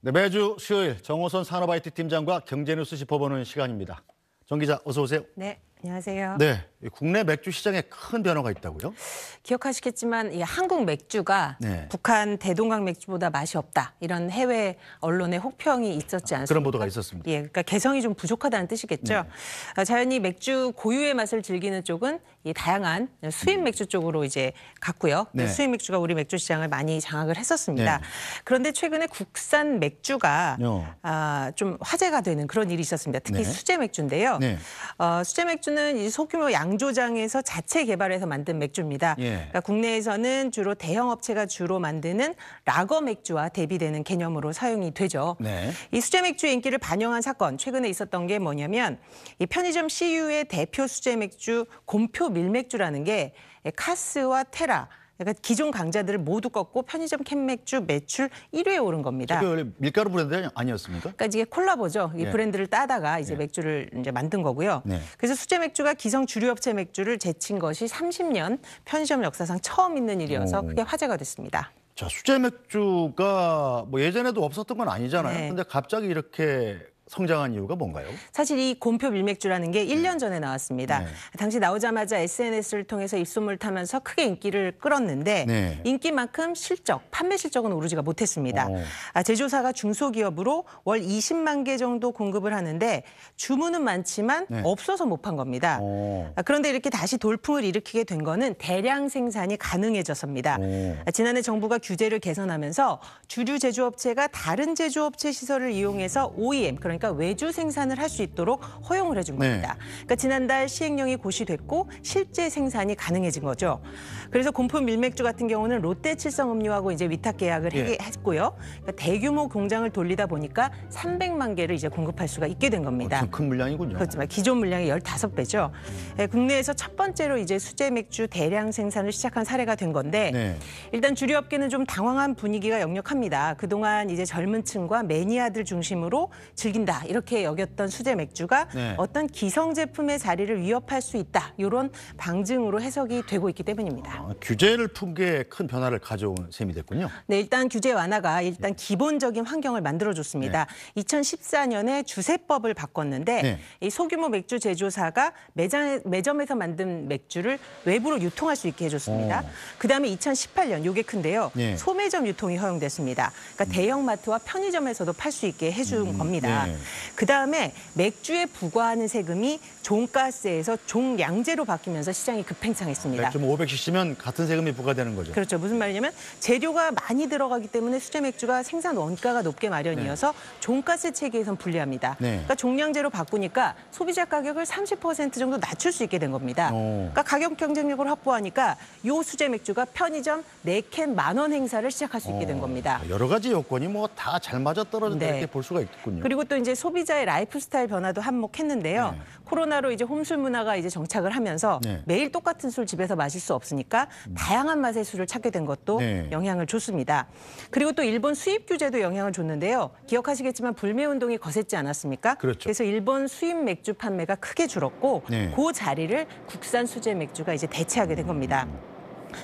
네, 매주 수요일 정호선 산업 IT 팀장과 경제뉴스 짚어보는 시간입니다. 정 기자 어서 오세요. 네, 안녕하세요. 네, 국내 맥주 시장에 큰 변화가 있다고요? 기억하시겠지만 이 한국 맥주가 네. 북한 대동강 맥주보다 맛이 없다 이런 해외 언론의 혹평이 있었지 아, 않습니까? 그런 보도가 있었습니다. 예, 그러니까 개성이 좀 부족하다는 뜻이겠죠. 네. 어, 자연히 맥주 고유의 맛을 즐기는 쪽은 이 다양한 수입 음. 맥주 쪽으로 이제 갔고요. 그 네. 수입 맥주가 우리 맥주 시장을 많이 장악을 했었습니다. 네. 그런데 최근에 국산 맥주가 어. 아, 좀 화제가 되는 그런 일이 있었습니다. 특히 네. 수제 맥주인데요. 네. 어, 수제 맥주는 이 소규모 양 양조장에서 자체 개발해서 만든 맥주입니다. 예. 그러니까 국내에서는 주로 대형 업체가 주로 만드는 라거 맥주와 대비되는 개념으로 사용이 되죠. 네. 이 수제 맥주의 인기를 반영한 사건 최근에 있었던 게 뭐냐면 이 편의점 CU의 대표 수제 맥주 곰표 밀맥주라는 게 카스와 테라 그러니까 기존 강자들을 모두 꺾고 편의점 캔맥주 매출 1위에 오른 겁니다. 이게 원래 밀가루 브랜드 아니었습니까? 그러니까 이게 콜라보죠. 이 예. 브랜드를 따다가 이제 예. 맥주를 이제 만든 거고요. 네. 그래서 수제 맥주가 기성 주류업체 맥주를 제친 것이 30년 편의점 역사상 처음 있는 일이어서 오. 크게 화제가 됐습니다. 자, 수제 맥주가 뭐 예전에도 없었던 건 아니잖아요. 네. 근데 갑자기 이렇게 성장한 이유가 뭔가요? 사실 이 곰표 밀맥주라는 게 1년 네. 전에 나왔습니다. 네. 당시 나오자마자 SNS를 통해서 입소문을 타면서 크게 인기를 끌었는데 네. 인기만큼 실적, 판매 실적은 오르지가 못했습니다. 어. 아, 제조사가 중소기업으로 월 20만 개 정도 공급을 하는데 주문은 많지만 네. 없어서 못 판 겁니다. 어. 아, 그런데 이렇게 다시 돌풍을 일으키게 된 거는 대량 생산이 가능해졌습니다 어. 아, 지난해 정부가 규제를 개선하면서 주류 제조업체가 다른 제조업체 시설을 이용해서 OEM 그러니까 그러니까 외주 생산을 할 수 있도록 허용을 해준 네. 겁니다. 네. 그러니까 지난달 시행령이 고시됐고 실제 생산이 가능해진 거죠. 그래서 곰포 밀맥주 같은 경우는 롯데칠성음료하고 이제 위탁 계약을 네. 했고요. 그러니까 대규모 공장을 돌리다 보니까 300만 개를 이제 공급할 수가 있게 된 겁니다. 어, 큰 물량이군요. 그렇지만 기존 물량의 15배죠. 네, 예, 국내에서 첫 번째로 이제 수제 맥주 대량 생산을 시작한 사례가 된 건데 네. 일단 주류 업계는 좀 당황한 분위기가 역력합니다. 그동안 이제 젊은 층과 매니아들 중심으로 즐긴다. 된다 이렇게 여겼던 수제 맥주가 네. 어떤 기성 제품의 자리를 위협할 수 있다 이런 방증으로 해석이 되고 있기 때문입니다. 아, 규제를 푼게큰 변화를 가져온 셈이 됐군요. 네, 일단 규제 완화가 일단 기본적인 환경을 만들어줬습니다. 네. 2014년에 주세법을 바꿨는데 네. 이 소규모 맥주 제조사가 매장, 매점에서 만든 맥주를 외부로 유통할 수 있게 해줬습니다. 어. 그다음에 2018년 요게 큰데요. 네. 소매점 유통이 허용됐습니다. 그러니까 음. 대형마트와 편의점에서도 팔 수 있게 해준 음, 겁니다. 네. 그다음에 맥주에 부과하는 세금이 종가세에서 종량제로 바뀌면서 시장이 급팽창했습니다. 맥주 500cc면 뭐 같은 세금이 부과되는 거죠. 그렇죠. 무슨 말이냐면 재료가 많이 들어가기 때문에 수제 맥주가 생산 원가가 높게 마련이어서 네. 종가세 체계에선 불리합니다. 네. 그러니까 종량제로 바꾸니까 소비자 가격을 30% 정도 낮출 수 있게 된 겁니다. 오. 그러니까 가격 경쟁력을 확보하니까 요 수제 맥주가 편의점 4캔 만원 행사를 시작할 수 있게 된 겁니다. 아, 여러 가지 요건이 뭐 다 잘 맞아떨어진다 네. 이렇게 볼 수가 있군요. 그리고 또 이제 이제 소비자의 라이프스타일 변화도 한몫했는데요. 네. 코로나로 이제 홈술 문화가 이제 정착을 하면서 네. 매일 똑같은 술 집에서 마실 수 없으니까 음. 다양한 맛의 술을 찾게 된 것도 네. 영향을 줬습니다. 그리고 또 일본 수입 규제도 영향을 줬는데요. 기억하시겠지만 불매 운동이 거셌지 않았습니까? 그렇죠. 그래서 일본 수입 맥주 판매가 크게 줄었고 네. 그 자리를 국산 수제 맥주가 이제 대체하게 된 겁니다. 음.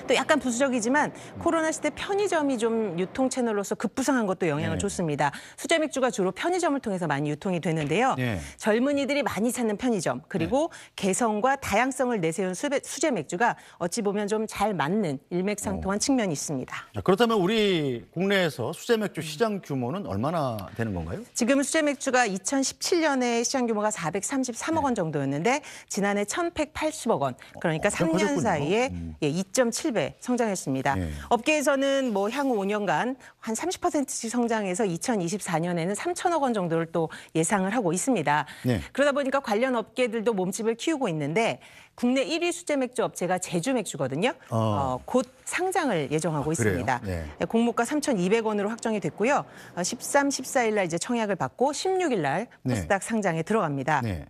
또 약간 부수적이지만 코로나 시대 편의점이 좀 유통 채널로서 급부상한 것도 영향을 네. 줬습니다. 수제 맥주가 주로 편의점을 통해서 많이 유통이 되는데요. 네. 젊은이들이 많이 찾는 편의점 그리고 네. 개성과 다양성을 내세운 수제 맥주가 어찌 보면 좀 잘 맞는 일맥상통한 어. 오. 측면이 있습니다. 그렇다면 우리 국내에서 수제 맥주 시장 규모는 얼마나 되는 건가요? 지금 수제 맥주가 2017년에 시장 규모가 433억 원 정도였는데 지난해 1,180억 원 그러니까 어, 3년 커졌군요. 사이에 음. 예, 2. 1.7배 성장했습니다. 예. 업계에서는 뭐 향후 5년간 한 30%씩 성장해서 2024년에는 3천억 원 정도를 또 예상을 하고 있습니다. 예. 그러다 보니까 관련 업계들도 몸집을 키우고 있는데 국내 1위 수제 맥주 업체가 제주 맥주거든요. 어. 어, 곧 상장을 예정하고 아, 있습니다. 예. 공모가 3,200원으로 확정이 됐고요. 13, 어, 14일 날 이제 청약을 받고 16일 날 코스닥 네. 상장에 들어갑니다. 네.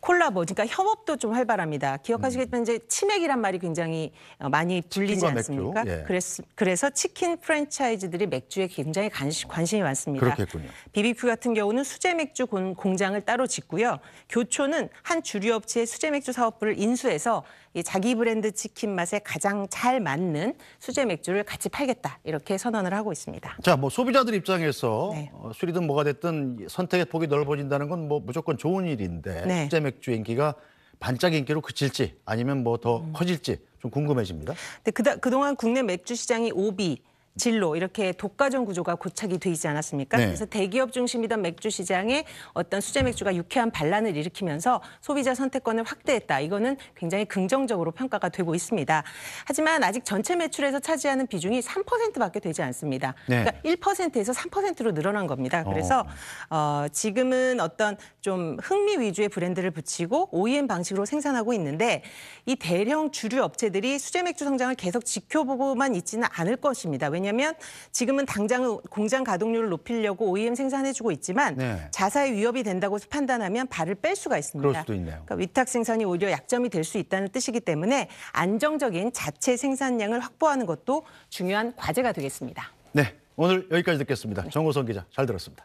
콜라보, 그러니까 협업도 좀 활발합니다. 기억하시겠지만 음. 이제 치맥이란 말이 굉장히 어, 많이 불리지 않습니까? 예. 그래서, 그래서 치킨 프랜차이즈들이 맥주에 굉장히 관시, 관심이 많습니다. 그렇겠군요. BBQ 같은 경우는 수제 맥주 공장을 따로 짓고요. 교촌은한 주류 업체의 수제 맥주 사업부를 인수해서 자기 브랜드 치킨 맛에 가장 잘 맞는 수제 맥주를 같이 팔겠다 이렇게 선언을 하고 있습니다. 자, 뭐 소비자들 입장에서 네. 술이든 어, 뭐가 됐든 선택의 폭이 넓어진다는 건 뭐 무조건 좋은 일인데 네. 네. 제 맥주 인기가 반짝 인기로 그칠지 아니면 뭐더 음. 커질지 좀 궁금해집니다. 근데 그다, 그동안 국내 맥주 시장이 오비 진로 이렇게 독과점 구조가 고착이 돼 있지 않았습니까? 네. 그래서 대기업 중심이던 맥주 시장에 어떤 수제 맥주가 유쾌한 반란을 일으키면서 소비자 선택권을 확대했다. 이거는 굉장히 긍정적으로 평가가 되고 있습니다. 하지만 아직 전체 매출에서 차지하는 비중이 3%밖에 되지 않습니다. 네. 그러니까 1%에서 3%로 늘어난 겁니다. 어. 그래서 어, 지금은 어떤 좀 흥미 위주의 브랜드를 붙이고 OEM 방식으로 생산하고 있는데 이 대형 주류 업체들이 수제 맥주 성장을 계속 지켜보고만 있지는 않을 것입니다. 왜냐하면 왜냐하면 지금은 당장은 공장 가동률을 높이려고 OEM 생산해주고 있지만 네. 자사의 위협이 된다고 판단하면 발을 뺄 수가 있습니다. 그럴 수도 있네요. 그러니까 위탁 생산이 오히려 약점이 될 수 있다는 뜻이기 때문에 안정적인 자체 생산량을 확보하는 것도 중요한 과제가 되겠습니다. 네, 오늘 여기까지 듣겠습니다. 네. 정호선 기자, 잘 들었습니다.